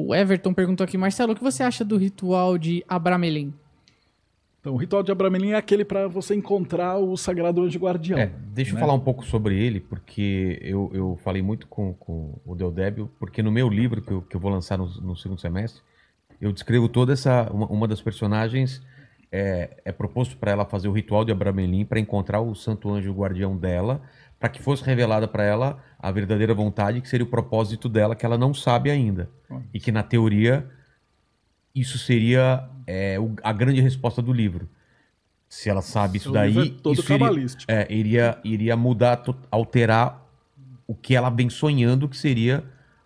O Everton perguntou aqui, Marcelo, o que você acha do ritual de Abramelin? Então, o ritual de Abramelin é aquele para você encontrar o Sagrado Anjo Guardião. É, deixa né? eu falar um pouco sobre ele, porque eu, eu falei muito com, com o Deodébio, porque no meu livro, que eu, que eu vou lançar no, no, segundo semestre, eu descrevo toda essa. Uma, uma das personagens é, é proposto para ela fazer o ritual de Abramelin para encontrar o Santo Anjo Guardião dela, para que fosse revelada para ela a verdadeira vontade, que seria o propósito dela, que ela não sabe ainda. E que, na teoria, isso seria é, o, a grande resposta do livro. Se ela sabe isso daí, é todo isso iria, é, iria, iria mudar, alterar o que ela vem sonhando que seria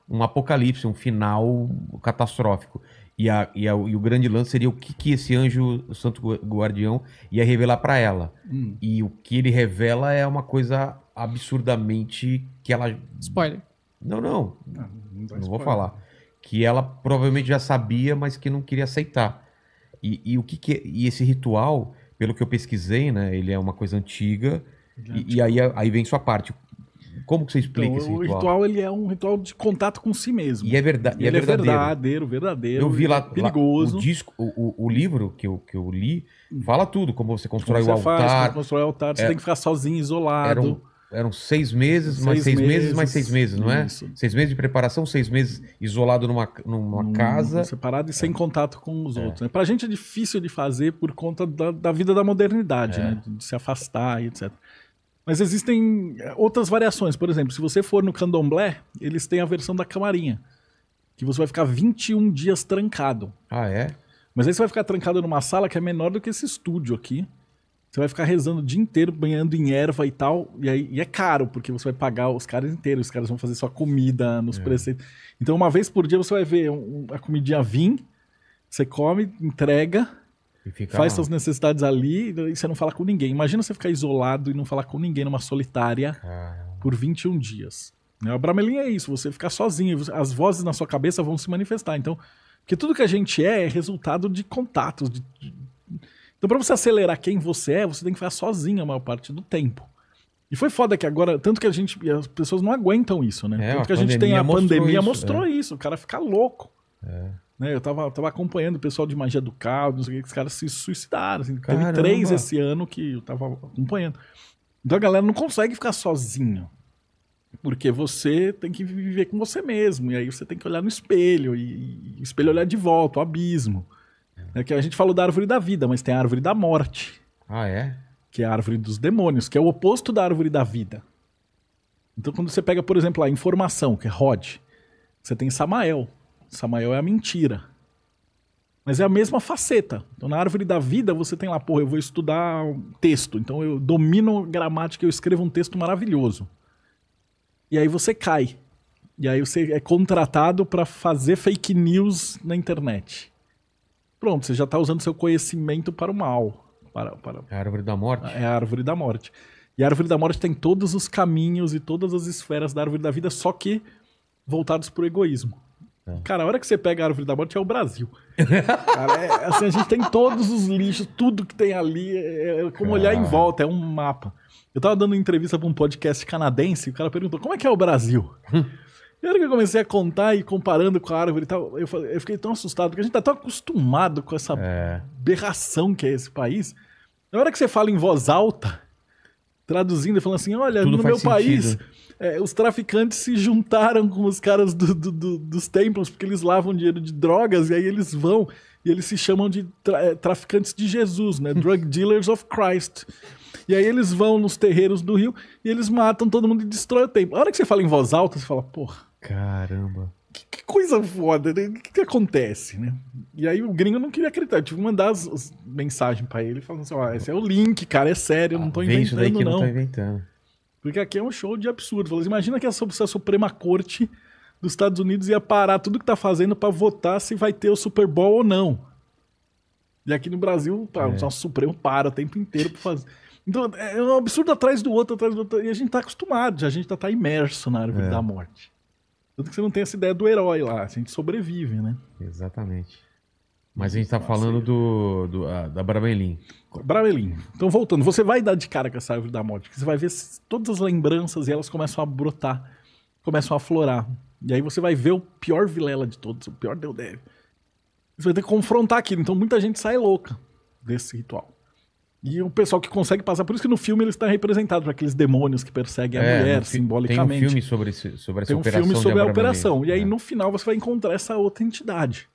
um apocalipse, um final catastrófico. E, a, e, a, e, o grande lance seria o que, que esse anjo, o santo guardião, ia revelar para ela. Hum. E o que ele revela é uma coisa absurdamente que ela. Spoiler. Não, não. Ah, não, não, não vou falar. Que ela provavelmente já sabia, mas que não queria aceitar. E, e o que, que é, e esse ritual, pelo que eu pesquisei, né? Ele é uma coisa antiga. É e, aí, aí vem sua parte. Como que você então, explica então, esse ritual? O ritual ele é um ritual de contato com si mesmo. E é verdade. É ele é verdadeiro. é verdadeiro, verdadeiro. Eu vi lá, perigoso. É lá, o disco, o, o, o, livro que eu, que eu li hum. fala tudo, como você constrói como você o altar. Faz, como constrói o altar, você é, tem que ficar sozinho, isolado eram seis meses, seis mais seis meses, meses, mais seis meses, não é? Isso. Seis meses de preparação, seis meses isolado numa, numa hum, casa. Separado e sem é. contato com os é. outros. Né? Para a gente é difícil de fazer por conta da, da vida da modernidade, é. né? de se afastar e etc. Mas existem eh, outras variações. Por exemplo, se você for no candomblé, eles têm a versão da camarinha, que você vai ficar 21 dias trancado. Ah, é? Mas aí você vai ficar trancado numa sala que é menor do que esse estúdio aqui. Você vai ficar rezando o dia inteiro, banhando em erva e tal. E, aí, e é caro, porque você vai pagar os caras inteiros. Os caras vão fazer sua comida nos é. preceitos. Então, uma vez por dia, você vai ver um, a comidinha vir, você come, entrega, faz suas necessidades ali e você não fala com ninguém. Imagina você ficar isolado e não falar com ninguém numa solitária Caramba. por 21 dias. Né? O Bramelin é isso, você ficar sozinho, as vozes na sua cabeça vão se manifestar. Então, porque tudo que a gente é é resultado de contatos, de então, para você acelerar quem você é, você tem que ficar sozinho a maior parte do tempo. E foi foda que agora, tanto que a gente, as pessoas não aguentam isso, né? É, tanto que a, a gente tem a mostrou pandemia isso, mostrou é. isso, o cara fica louco. É. Né? Eu tava, tava acompanhando o pessoal de magia do caos, não sei o que, que os caras se suicidaram. Assim, teve três esse ano que eu tava acompanhando. Então a galera não consegue ficar sozinho. Porque você tem que viver com você mesmo. E aí você tem que olhar no espelho, e, e espelho olhar de volta, o abismo. É que a gente falou da árvore da vida, mas tem a árvore da morte. Ah, é? Que é a árvore dos demônios, que é o oposto da árvore da vida. Então, quando você pega, por exemplo, a informação, que é Rod, você tem Samael. Samael é a mentira. Mas é a mesma faceta. Então, na árvore da vida, você tem lá, pô, eu vou estudar texto. Então, eu domino gramática, eu escrevo um texto maravilhoso. E aí você cai. E aí você é contratado para fazer fake news na internet. Pronto, você já está usando seu conhecimento para o mal. Para, para... É a árvore da morte. É a árvore da morte. E a árvore da morte tem todos os caminhos e todas as esferas da árvore da vida, só que voltados para o egoísmo. É. Cara, a hora que você pega a árvore da morte é o Brasil. Cara, é, assim, a gente tem todos os lixos, tudo que tem ali, é, é como olhar em volta, é um mapa. Eu tava dando entrevista para um podcast canadense e o cara perguntou: como é que é o Brasil? Hum. E a hora que eu comecei a contar e comparando com a árvore e tal, eu, falei, eu fiquei tão assustado, porque a gente tá tão acostumado com essa é. berração que é esse país. Na hora que você fala em voz alta, traduzindo e falando assim: olha, Tudo no meu sentido. país, é, os traficantes se juntaram com os caras do, do, do, dos templos, porque eles lavam dinheiro de drogas, e aí eles vão, e eles se chamam de tra é, traficantes de Jesus, né? Drug Dealers of Christ. E aí eles vão nos terreiros do rio e eles matam todo mundo e destroem o templo. A hora que você fala em voz alta, você fala, porra. Caramba. Que, que coisa foda, né? O que, que, acontece, né? E aí o gringo não queria acreditar. Eu tive que mandar as, as mensagens para ele falando assim: ah, esse é o link, cara, é sério, eu não tô inventando. Ah, isso daí que não. não tô inventando. Porque aqui é um show de absurdo. Falou assim, imagina que se a Suprema Corte dos Estados Unidos ia parar tudo que tá fazendo para votar se vai ter o Super Bowl ou não. E aqui no Brasil, tá, é. o Supremo para o tempo inteiro para fazer. Então, é, é um absurdo atrás do outro, atrás do outro. E a gente tá acostumado, a gente tá, tá imerso na árvore é. da morte. Tanto que você não tem essa ideia do herói lá, a gente sobrevive, né? Exatamente. Mas a gente tá falando do, do ah, da Bramelin. Bramelin. Então, voltando, você vai dar de cara com essa árvore da morte, porque você vai ver todas as lembranças e elas começam a brotar, começam a florar. E aí você vai ver o pior vilela de todos, o pior deu deve. Você vai ter que confrontar aquilo. Então, muita gente sai louca desse ritual. E o pessoal que consegue passar. Por isso que no filme ele está representado para aqueles demônios que perseguem é, a mulher, simbolicamente. Tem um filme sobre, esse, sobre essa tem um operação. Tem um filme sobre a operação. E aí, é. no final, você vai encontrar essa outra entidade.